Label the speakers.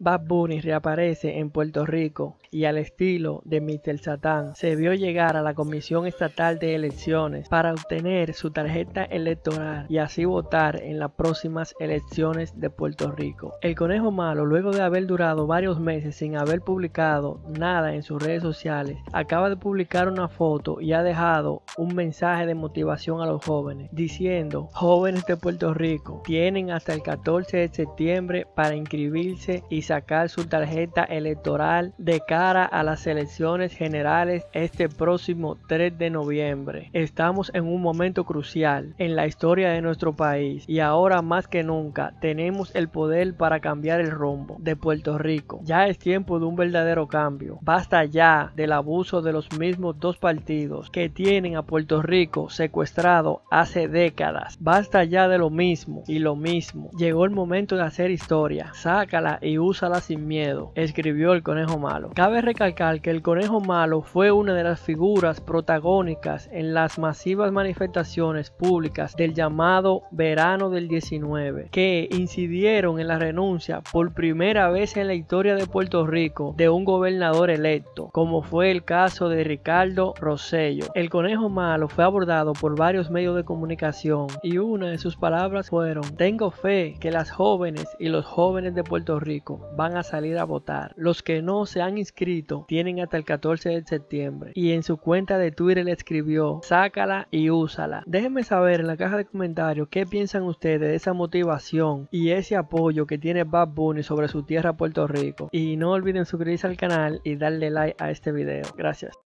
Speaker 1: Bad Bunny reaparece en Puerto Rico y al estilo de Mr. Satan se vio llegar a la Comisión Estatal de Elecciones para obtener su tarjeta electoral y así votar en las próximas elecciones de Puerto Rico. El conejo malo, luego de haber durado varios meses sin haber publicado nada en sus redes sociales, acaba de publicar una foto y ha dejado un mensaje de motivación a los jóvenes diciendo, jóvenes de Puerto Rico, tienen hasta el 14 de septiembre para inscribirse y sacar su tarjeta electoral de cara a las elecciones generales este próximo 3 de noviembre. Estamos en un momento crucial en la historia de nuestro país y ahora más que nunca tenemos el poder para cambiar el rumbo de Puerto Rico. Ya es tiempo de un verdadero cambio. Basta ya del abuso de los mismos dos partidos que tienen a Puerto Rico secuestrado hace décadas. Basta ya de lo mismo y lo mismo. Llegó el momento de hacer historia. Sácala y usa sin miedo, escribió el conejo malo. Cabe recalcar que el conejo malo fue una de las figuras protagónicas en las masivas manifestaciones públicas del llamado verano del 19, que incidieron en la renuncia por primera vez en la historia de Puerto Rico de un gobernador electo, como fue el caso de Ricardo Rosello. El conejo malo fue abordado por varios medios de comunicación y una de sus palabras fueron, tengo fe que las jóvenes y los jóvenes de Puerto Rico van a salir a votar. Los que no se han inscrito tienen hasta el 14 de septiembre. Y en su cuenta de Twitter le escribió, sácala y úsala. Déjenme saber en la caja de comentarios qué piensan ustedes de esa motivación y ese apoyo que tiene Bad Bunny sobre su tierra Puerto Rico. Y no olviden suscribirse al canal y darle like a este video. Gracias.